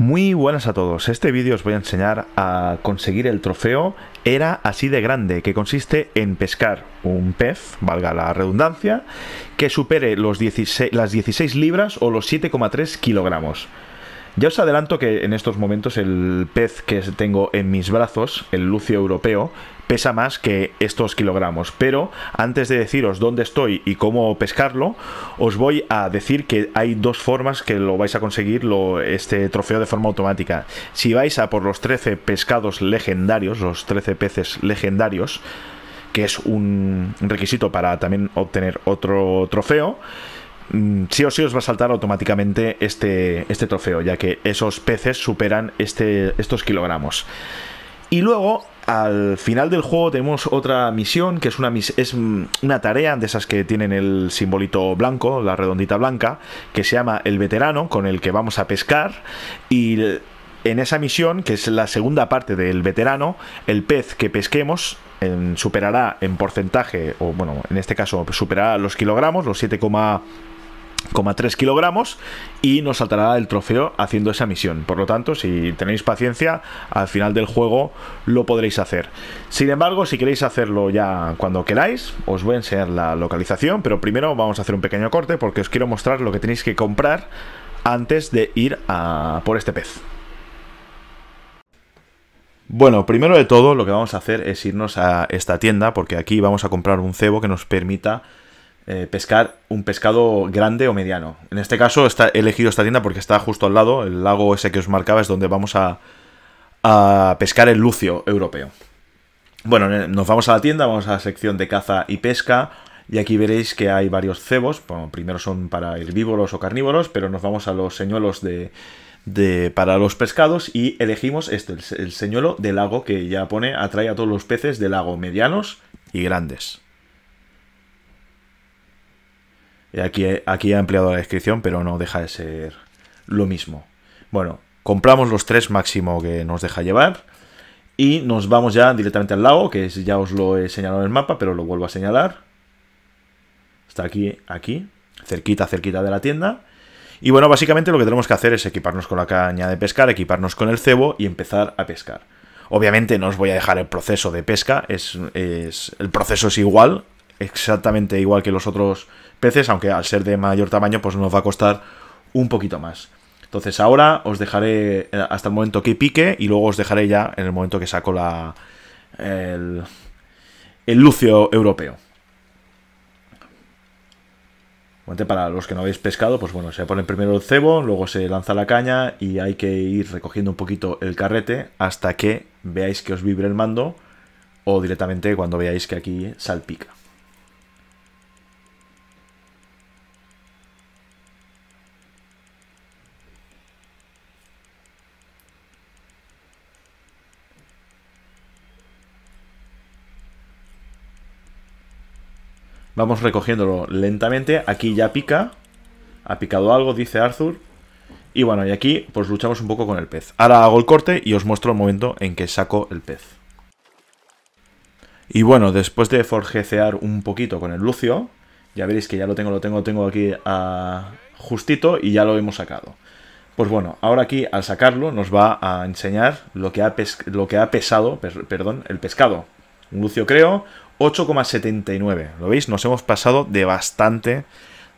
Muy buenas a todos, este vídeo os voy a enseñar a conseguir el trofeo Era así de grande, que consiste en pescar un pez, valga la redundancia, que supere los las 16 libras o los 7,3 kilogramos. Ya os adelanto que en estos momentos el pez que tengo en mis brazos, el lucio europeo, pesa más que estos kilogramos. Pero antes de deciros dónde estoy y cómo pescarlo, os voy a decir que hay dos formas que lo vais a conseguir este trofeo de forma automática. Si vais a por los 13 pescados legendarios, los 13 peces legendarios, que es un requisito para también obtener otro trofeo, Mm, sí o sí os va a saltar automáticamente este, este trofeo, ya que esos peces superan este, estos kilogramos. Y luego, al final del juego, tenemos otra misión, que es una, es mm, una tarea de esas que tienen el simbolito blanco, la redondita blanca, que se llama El Veterano, con el que vamos a pescar. Y en esa misión, que es la segunda parte del veterano, el pez que pesquemos superará en porcentaje, o bueno, en este caso superará los kilogramos, los 7,5 3 kilogramos y nos saltará el trofeo haciendo esa misión. Por lo tanto, si tenéis paciencia, al final del juego lo podréis hacer. Sin embargo, si queréis hacerlo ya cuando queráis, os voy a enseñar la localización, pero primero vamos a hacer un pequeño corte porque os quiero mostrar lo que tenéis que comprar antes de ir a por este pez. Bueno, primero de todo lo que vamos a hacer es irnos a esta tienda porque aquí vamos a comprar un cebo que nos permita eh, pescar un pescado grande o mediano. En este caso está, he elegido esta tienda porque está justo al lado, el lago ese que os marcaba es donde vamos a, pescar el lucio europeo. Bueno, eh, nos vamos a la tienda, vamos a la sección de caza y pesca. Y aquí veréis que hay varios cebos. primero son para herbívoros o carnívoros, pero nos vamos a los señuelos de, para los pescados y elegimos este, el, el señuelo de lago que ya pone atrae a todos los peces de lago, medianos y grandes. Eh, aquí, aquí ha ampliado la descripción, pero no deja de ser lo mismo. Bueno, compramos los tres máximo que nos deja llevar. Y nos vamos ya directamente al lago, que ya os lo he señalado en el mapa, pero lo vuelvo a señalar. Está aquí, aquí, cerquita, cerquita de la tienda. Y bueno, básicamente lo que tenemos que hacer es equiparnos con la caña de pescar, equiparnos con el cebo y empezar a pescar. Obviamente no os voy a dejar el proceso de pesca, es, es el proceso es igual, exactamente igual que los otros peces, aunque al ser de mayor tamaño pues nos va a costar un poquito más. Entonces ahora os dejaré eh, hasta el momento que pique y luego os dejaré ya en el momento que saco la, el, el lucio europeo. Para los que no habéis pescado, pues bueno, se pone primero el cebo, luego se lanza la caña y hay que ir recogiendo un poquito el carrete hasta que veáis que os vibre el mando o directamente cuando veáis que aquí salpica. Vamos recogiéndolo lentamente. Aquí ya pica. Ha picado algo, dice Arthur. Y bueno, y aquí pues luchamos un poco con el pez. Ahora hago el corte y os muestro el momento en que saco el pez. Y bueno, después de forjecear un poquito con el lucio, ya veréis que ya lo tengo, lo tengo, lo tengo aquí ah, justito y ya lo hemos sacado. Pues bueno, ahora aquí al sacarlo nos va a enseñar lo que ha, lo que ha pesado, perdón, el pescado. Un lucio creo, 8,79. ¿Lo veis? Nos hemos pasado de bastante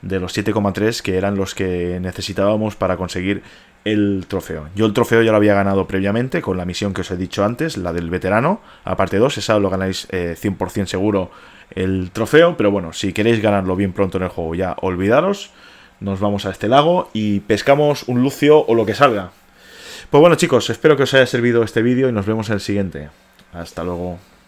de los 7,3 que eran los que necesitábamos para conseguir el trofeo. Yo el trofeo ya lo había ganado previamente con la misión que os he dicho antes, la del veterano, aparte 2, esa lo ganáis 100% eh, seguro el trofeo, pero bueno, si queréis ganarlo bien pronto en el juego ya olvidaros, nos vamos a este lago y pescamos un lucio o lo que salga. Pues bueno chicos, espero que os haya servido este vídeo y nos vemos en el siguiente. Hasta luego.